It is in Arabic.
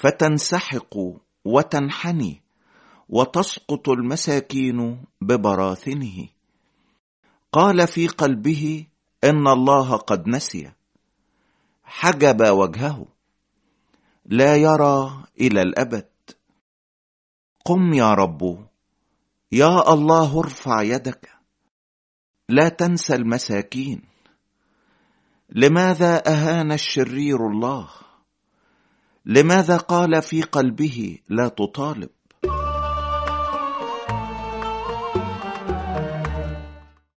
فتنسحق وتنحني وتسقط المساكين ببراثنه قال في قلبه ان الله قد نسي حجب وجهه لا يرى الى الابد قم يا رب يا الله ارفع يدك لا تنسى المساكين لماذا اهان الشرير الله لماذا قال في قلبه لا تطالب